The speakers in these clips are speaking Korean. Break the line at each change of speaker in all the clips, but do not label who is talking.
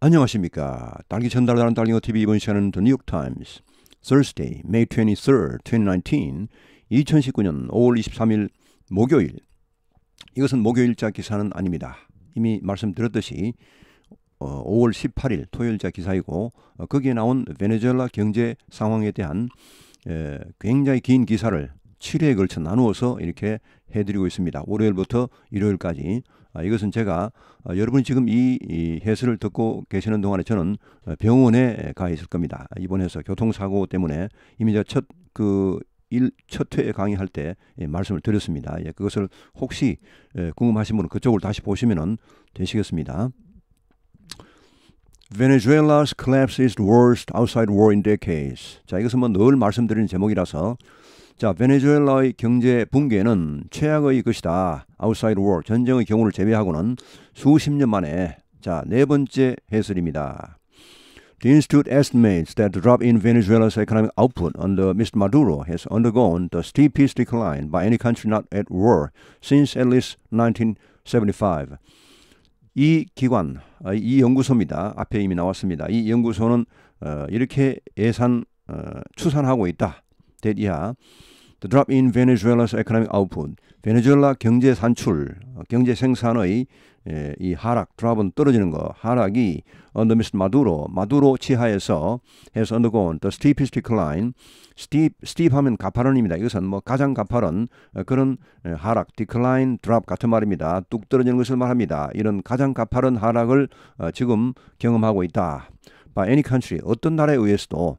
안녕하십니까. 딸기 전달하는 딸기어 TV 이번 시간은 The New York Times Thursday, May 2 3 2019 2019년 5월 23일 목요일 이것은 목요일자 기사는 아닙니다. 이미 말씀드렸듯이 5월 어, 18일 토요일자 기사이고 어, 거기에 나온 베네수엘라 경제 상황에 대한 굉장히 긴 기사를 7회에 걸쳐 나누어서 이렇게 해드리고 있습니다. 월요일부터 일요일까지 아, 이것은 제가 어, 여러분이 지금 이 해설을 듣고 계시는 동안에 저는 어, 병원에 가 있을 겁니다. 입원해서 교통사고 때문에 이미 첫그 일첫 회에 강의할 때 예, 말씀을 드렸습니다. 예, 그것을 혹시 예, 궁금하신 분은 그쪽을 다시 보시면 되시겠습니다. Venezuela's collapse is worst outside war in decades. 자, 이것은 뭐늘 말씀드리는 제목이라서 자, 베네수엘라의 경제 붕괴는 최악의 것이다. 아웃사이드 월 전쟁의 경우를 제외하고는 수십 년 만에 자, 네 번째 해설입니다. The institute estimates that the drop in Venezuela's economic output under Mr. Maduro has undergone the steepest decline by any country not at war since at least 1975. 이 기관, 이 연구소입니다. 앞에 이미 나왔습니다. 이 연구소는 이렇게 예산 추산하고 있다. that 이하 The drop in Venezuela's economic output. 베네수엘라 경제 산출, 경제 생산의 이 하락, 드랍은 떨어지는 거, 하락이 under Mr. Maduro, 마두로 치하에서 has undergone the steepest decline. steep, steep 하면 가파른입니다. 이것은 뭐 가장 가파른 그런 하락, decline, drop 같은 말입니다. 뚝 떨어지는 것을 말합니다. 이런 가장 가파른 하락을 지금 경험하고 있다. by any country, 어떤 나라에 의해서도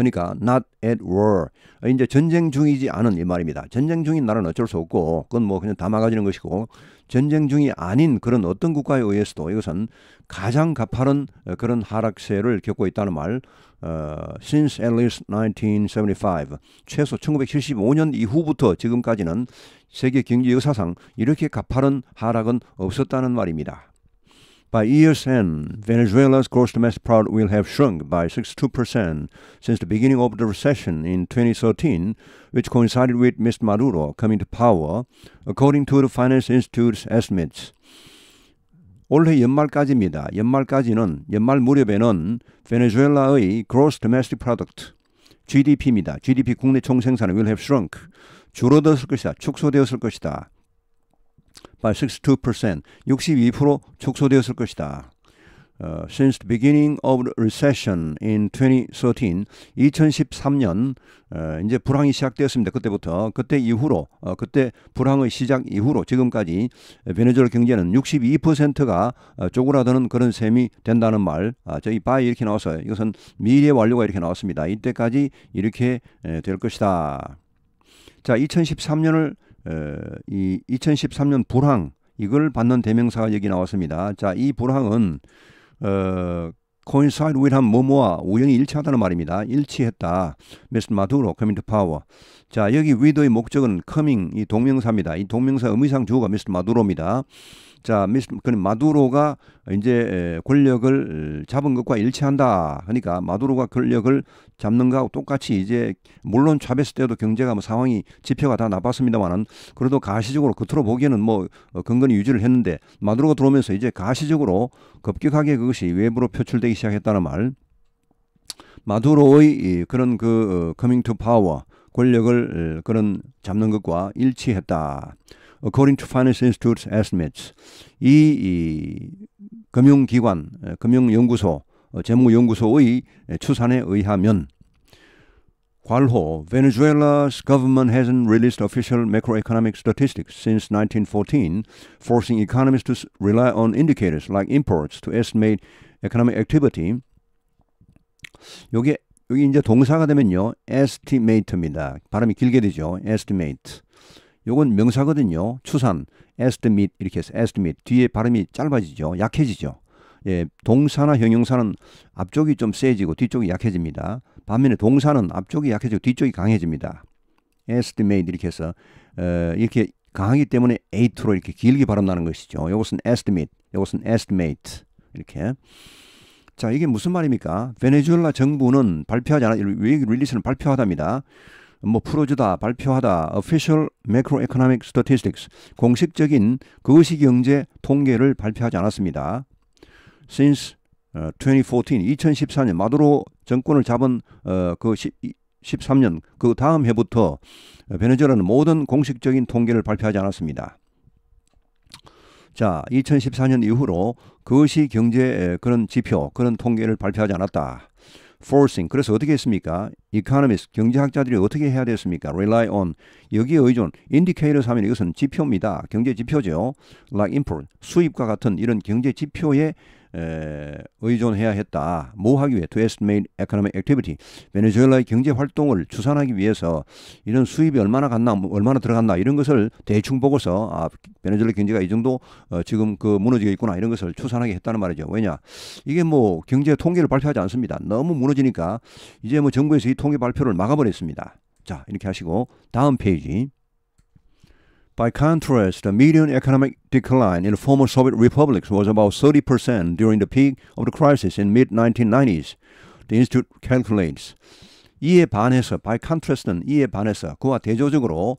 그러니까 not at war. 이제 전쟁 중이지 않은 이 말입니다. 전쟁 중인 나라는 어쩔 수 없고 그건 뭐 그냥 다 막아지는 것이고 전쟁 중이 아닌 그런 어떤 국가에 의해서도 이것은 가장 가파른 어, 그런 하락세를 겪고 있다는 말 어, since at least 1975 최소 1975년 이후부터 지금까지는 세계 경제 역사상 이렇게 가파른 하락은 없었다는 말입니다. By year's end, Venezuela's gross domestic product will have shrunk by 62% since the beginning of the recession in 2013, which coincided with Mr. Maduro coming to power, according to the Finance Institute's estimates. 올해 연말까지입니다. 연말까지는 연말 무렵에는 베네수엘라의 gross domestic product GDP입니다. GDP 국내 총생산은 will have shrunk 줄어들었을 것이다. 축소되었을 것이다. by 62%, 62% 축소되었을 것이다. Uh, since the beginning of the recession in 2013, 2013년 uh, 이제 불황이 시작되었습니다. 그때부터 그때 이후로 uh, 그때 불황의 시작 이후로 지금까지 베네수엘 경제는 62%가 어, 쪼그라드는 그런 셈이 된다는 말 아, 저희 바에 이렇게 나와서 이것은 미래 완료가 이렇게 나왔습니다. 이때까지 이렇게 에, 될 것이다. 자, 2013년을 이 2013년 불황 이걸 받는 대명사가 여기 나왔습니다. 자, 이 불황은 어, coincide with 한 뭐뭐와 우연히 일치하다는 말입니다. 일치했다. Mr. Maduro coming to power. 자, 여기 with의 목적은 coming 이 동명사입니다. 이 동명사 의미상 주어가 Mr. Maduro입니다. 자, 미그 마두로가 이제 권력을 잡은 것과 일치한다. 그러니까 마두로가 권력을 잡는 거하고 똑같이 이제 물론 차베스 때도 경제가 뭐 상황이 지표가 다 나빴습니다만은 그래도 가시적으로 겉으로 보기에는 뭐 어, 근근히 유지를 했는데 마두로가 들어오면서 이제 가시적으로 급격하게 그것이 외부로 표출되기 시작했다는 말. 마두로의 그런 그 커밍 투 파워 권력을 그런 잡는 것과 일치했다. according to Finance Institute's estimates, 이, 이 금융기관, 금융연구소, 재무연구소의 추산에 의하면 괄호 Venezuela's government hasn't released official macroeconomic statistics since 1914, forcing economists to rely on indicators like imports to estimate economic activity. 여기 여기 이제 동사가 되면요, estimate입니다. 발음이 길게 되죠, estimate. 요건 명사거든요. 추산, estimate 이렇게 해서 estimate 뒤에 발음이 짧아지죠. 약해지죠. 예, 동사나 형용사는 앞쪽이 좀 세지고 뒤쪽이 약해집니다. 반면에 동사는 앞쪽이 약해지고 뒤쪽이 강해집니다. estimate 이렇게 해서 어, 이렇게 강하기 때문에 ate로 이렇게 길게 발음나는 것이죠. 요것은 estimate, 이것은 estimate 이렇게. 자, 이게 무슨 말입니까? 베네수엘라 정부는 발표하지 않아 웨이기 릴리스는 발표하답니다. 뭐풀어주다 발표하다, official macroeconomic statistics 공식적인 거시 경제 통계를 발표하지 않았습니다. Since 2014, 어, 2014년 마두로 정권을 잡은 어, 그 13년 그 다음 해부터 어, 베네수엘라는 모든 공식적인 통계를 발표하지 않았습니다. 자, 2014년 이후로 거시 경제 그런 지표, 그런 통계를 발표하지 않았다. forcing. 그래서 어떻게 했습니까? e c o n o m i s t 경제학자들이 어떻게 해야 됐습니까? rely on. 여기에 의존. indicators 하면 이것은 지표입니다. 경제 지표죠. like import, 수입과 같은 이런 경제 지표에 에, 의존해야 했다. 뭐하기 위해 to estimate economic activity 베네수엘라의 경제 활동을 추산하기 위해서 이런 수입이 얼마나 갔나 뭐 얼마나 들어갔나 이런 것을 대충 보고서 아 베네수엘라 경제가 이 정도 어, 지금 그 무너지고 있구나 이런 것을 추산하게 했다는 말이죠. 왜냐 이게 뭐 경제 통계를 발표하지 않습니다. 너무 무너지니까 이제 뭐 정부에서 이 통계 발표를 막아버렸습니다. 자 이렇게 하시고 다음 페이지. By contrast, the median economic decline in the former Soviet republics was about 30% during the peak of the crisis in mid-1990s. The institute calculates. 이에 반해서, by contrast는 이에 반해서 그와 대조적으로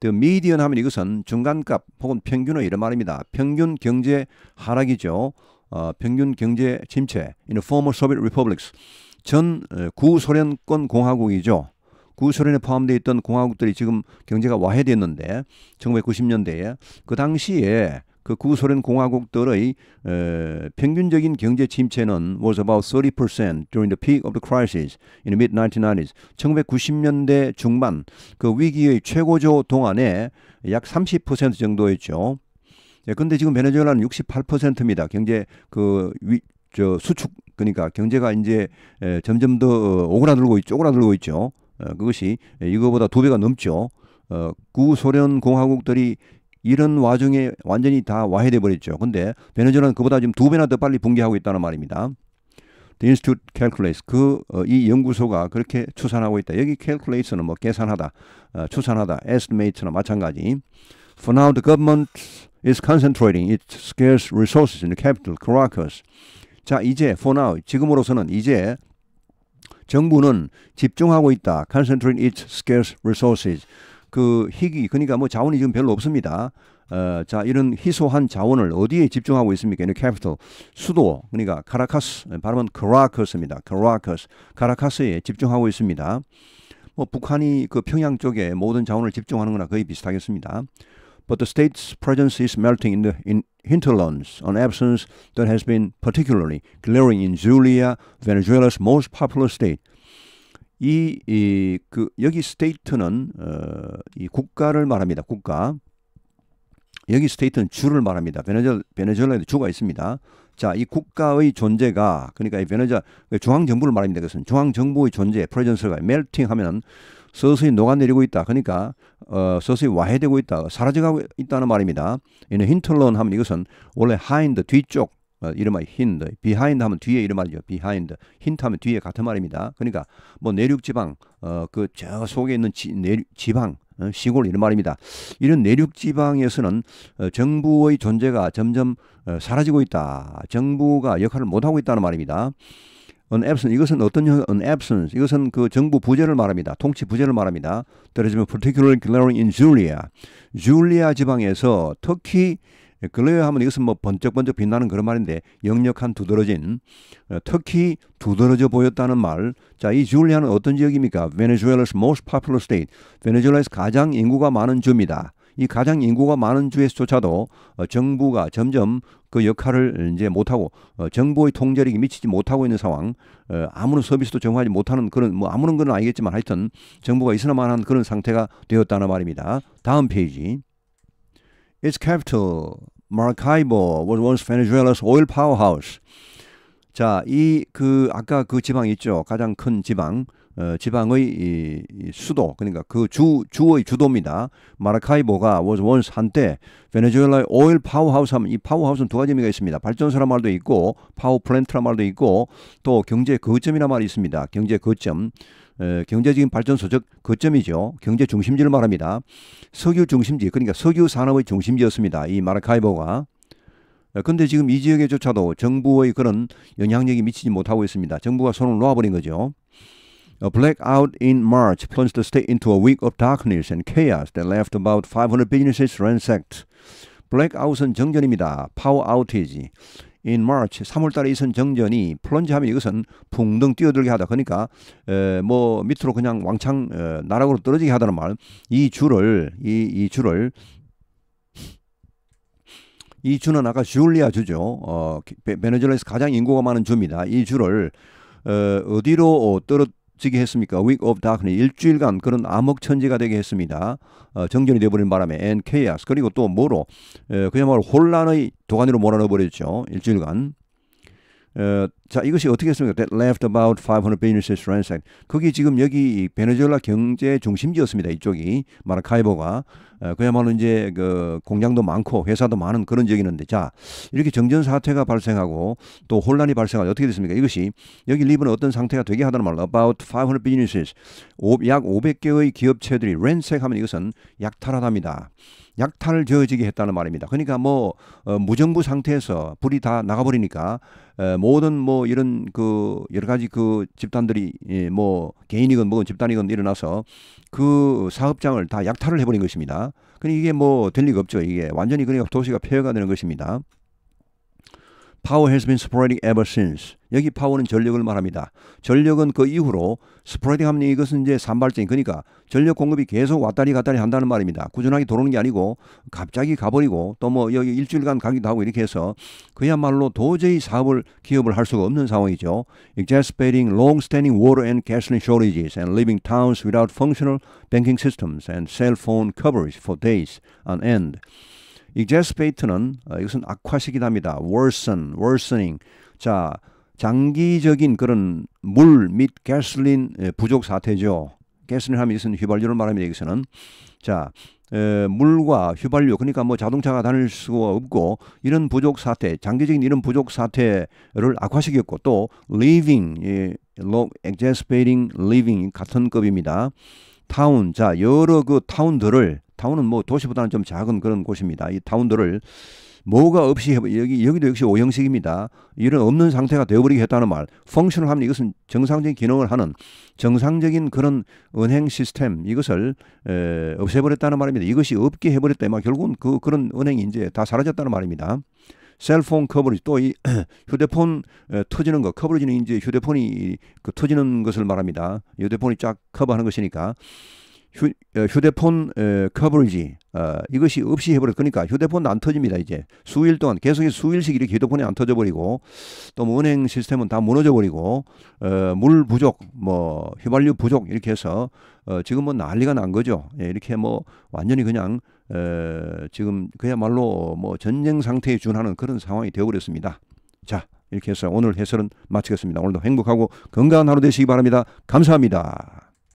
the median 하면 이것은 중간값 혹은 평균의 이런 말입니다. 평균 경제 하락이죠. 어, 평균 경제 침체 in the former Soviet republics 전 구소련권 공화국이죠. 구소련에 포함되어 있던 공화국들이 지금 경제가 와해됐는데 1990년대에 그 당시에 그 구소련 공화국들의 에, 어, 평균적인 경제 침체는 was about 30% during the peak of the crisis in the mid 1990s. 1990년대 중반 그 위기의 최고조 동안에 약 30% 정도였죠. 예, 근데 지금 베네수엘라는 68%입니다. 경제 그 위, 저 수축 그러니까 경제가 이제 에, 점점 더 어, 오그라들고 쪼그라들고 있죠. 그것이 이거보다 두 배가 넘죠. 어, 구소련 공화국들이 이런 와중에 완전히 다 와해돼 버렸죠. 근데 베네수엘라는 그보다 지금 두 배나 더 빨리 붕괴하고 있다는 말입니다. The Institute Calculates 그이 어, 연구소가 그렇게 추산하고 있다. 여기 calculates는 뭐 계산하다, 어, 추산하다, estimates나 마찬가지. For now, the government is concentrating its scarce resources in the capital, Caracas. 자, 이제 for now 지금으로서는 이제 정부는 집중하고 있다. Concentrating its scarce resources. 그 희귀 그러니까 뭐 자원이 지금 별로 없습니다. 어, 자 이런 희소한 자원을 어디에 집중하고 있습니까? 이 캐피털 수도 그러니까 카라카스 발음은 카라카스입니다. 카라카스 카라카스에 집중하고 있습니다. 뭐 북한이 그 평양 쪽에 모든 자원을 집중하는 거나 거의 비슷하겠습니다. But the state's presence is melting in the in hinterlands, an absence that has been particularly glaring in Zulia, Venezuela's most populous state. 이, 이, 그, 여기 state는, 어, 이 국가를 말합니다. 국가. 여기 스테이트는 주를 말합니다. 베네수엘라, 베네수엘라에도 주가 있습니다. 자, 이 국가의 존재가, 그러니까 이 베네수엘라, 그 중앙정부를 말합니다. 그것은 중앙정부의 존재, 프레젠스가 멜팅 하면은 서서히 녹아내리고 있다. 그러니까 어, 서서히 와해되고 있다. 사라져가고 있다는 말입니다. 이는 힌틀론 하면 이것은 원래 하인드 뒤쪽 어, 이름이 힌드, 비하인드 하면 뒤에 이름 말이죠. 비하인드, 힌트 하면 뒤에 같은 말입니다. 그러니까 뭐 내륙 지방, 어, 그 저 속에 있는 지, 내륙 지방, 어, 시골 이런 말입니다. 이런 내륙 지방에서는 어, 정부의 존재가 점점 어, 사라지고 있다. 정부가 역할을 못 하고 있다는 말입니다. an absence 이것은 어떤 형 an absence 이것은 그 정부 부재를 말합니다. 통치 부재를 말합니다. 떨어지면 particularly glaring in Julia. 줄리아 지방에서 특히 글레어 하면 이것은 뭐 번쩍번쩍 빛나는 그런 말인데 역력한 두드러진 특히 어, 두드러져 보였다는 말. 자, 이 줄리아는 어떤 지역입니까? Venezuela's most populous state. 베네수엘라에서 가장 인구가 많은 주입니다. 이 가장 인구가 많은 주에서조차도 어, 정부가 점점 그 역할을 이제 못하고 어, 정부의 통제력이 미치지 못하고 있는 상황 어, 아무런 서비스도 제공하지 못하는 그런 뭐 아무런 건 아니겠지만 하여튼 정부가 있으나만 한 그런 상태가 되었다는 말입니다. 다음 페이지. Its capital, Maracaibo, was once Venezuela's oil powerhouse. 자, 이 그 아까 그 지방 있죠. 가장 큰 지방. 어, 지방의 이, 이 수도 그러니까 그 주 주의 주도입니다. 마라카이보가 was once 한때 베네수엘라의 오일 파워하우스 하면 이 파워하우스는 두 가지 의미가 있습니다. 발전소란 말도 있고 파워 플랜트란 말도 있고 또 경제 거점이란 말이 있습니다. 경제 거점 에, 경제적인 발전소적 거점이죠. 경제 중심지를 말합니다. 석유 중심지 그러니까 석유 산업의 중심지였습니다. 이 마라카이보가 근데 지금 이 지역에조차도 정부의 그런 영향력이 미치지 못하고 있습니다. 정부가 손을 놓아버린 거죠. A blackout in March plunged the state into a week of darkness and chaos that left about 500 businesses ransacked. blackout은 정전입니다. power outage. in March 3월달에 있은 정전이 플런지하면 이것은 붕등 뛰어들게 하다 그러니까 에, 뭐 밑으로 그냥 왕창 에, 나락으로 떨어지게 하다는 말이 줄을 이, 이 줄을 이 주는 아까 줄리아 주죠 어 베네수엘라에서 가장 인구가 많은 주입니다 이 주를 어, 어디로 떨어 지게 했습니까? Week of Darkness 일주일간 그런 암흑천지가 되게 했습니다. 어, 정전이 되어버린 바람에 and chaos 그리고 또 뭐로 에, 그야말로 혼란의 도가니로 몰아넣어버렸죠. 일주일간 어, 자 이것이 어떻게 했습니까? That left about 500 businesses ransacked. 거기 지금 여기 베네수엘라 경제 중심지였습니다. 이쪽이 마라카이보가 어, 그야말로 이제 그 공장도 많고 회사도 많은 그런 지역이었는데 자 이렇게 정전 사태가 발생하고 또 혼란이 발생하고 어떻게 됐습니까? 이것이 여기 리브는 어떤 상태가 되게 하다는 말로 about 500 businesses 오, 약 500개의 기업체들이 ransack하면 이것은 약탈하답니다. 약탈을 저지게 했다는 말입니다. 그러니까 뭐 어, 무정부 상태에서 불이 다 나가버리니까 에, 모든 뭐 이런 그 여러 가지 그 집단들이 예, 뭐 개인이건 뭐 집단이건 일어나서 그 사업장을 다 약탈을 해버린 것입니다. 그러니 이게 뭐 될 리가 없죠. 이게 완전히 그냥 도시가 폐허가 되는 것입니다. Power has been spreading ever since. 여기 power는 전력을 말합니다. 전력은 그 이후로 spreading 하면 이것은 이제 산발적인 그러니까 전력 공급이 계속 왔다리 갔다리 한다는 말입니다. 꾸준하게 도는 게 아니고 갑자기 가버리고 또 뭐 여기 일주일간 가기도 하고 이렇게 해서 그야말로 도저히 사업을 기업을 할 수가 없는 상황이죠. Exasperating long-standing water and gasoline shortages and leaving towns without functional banking systems and cell phone coverage for days on end. exacerbate는 어, 이것은 악화시키답니다. worsen, worsening. 자, 장기적인 그런 물 및 가솔린 예, 부족 사태죠. 가솔린 하면 이것은 휘발유를 말합니다. 여기서는 자, 에, 어, 물과 휘발유 그러니까 뭐 자동차가 다닐 수가 없고 이런 부족 사태 장기적인 이런 부족 사태를 악화시켰고 또 living 예, log exacerbating living 같은 급입니다. 타운 자 여러 그 타운들을 타운은 뭐 도시보다는 좀 작은 그런 곳입니다. 이 타운들을 뭐가 없이 여기 여기도 역시 오형식입니다. 이런 없는 상태가 되어버리겠다는 말. 펑션을하니 이것은 정상적인 기능을 하는 정상적인 그런 은행 시스템 이것을 에, 없애버렸다는 말입니다. 이것이 없게 해버렸다. 막 결국은 그 그런 은행이 이제 다 사라졌다는 말입니다. 셀폰 커버리지 또 이 휴대폰 에, 터지는 거 커버리지는 이제 휴대폰이 그 터지는 것을 말합니다. 휴대폰이 쫙 커버하는 것이니까 휴, 어, 휴대폰 에, 어, 커버리지 어, 이것이 없이 해버렸으니까 휴대폰 안 터집니다 이제 수일 동안 계속해서 수일씩 이렇게 휴대폰이 안 터져버리고 또뭐 은행 시스템은 다 무너져버리고 어, 물 부족 뭐 휘발유 부족 이렇게 해서 어, 지금 뭐 난리가 난 거죠 예, 이렇게 뭐 완전히 그냥 에, 어, 지금 그야말로 뭐 전쟁 상태에 준하는 그런 상황이 되어버렸습니다 자 이렇게 해서 오늘 해설은 마치겠습니다 오늘도 행복하고 건강한 하루 되시기 바랍니다 감사합니다.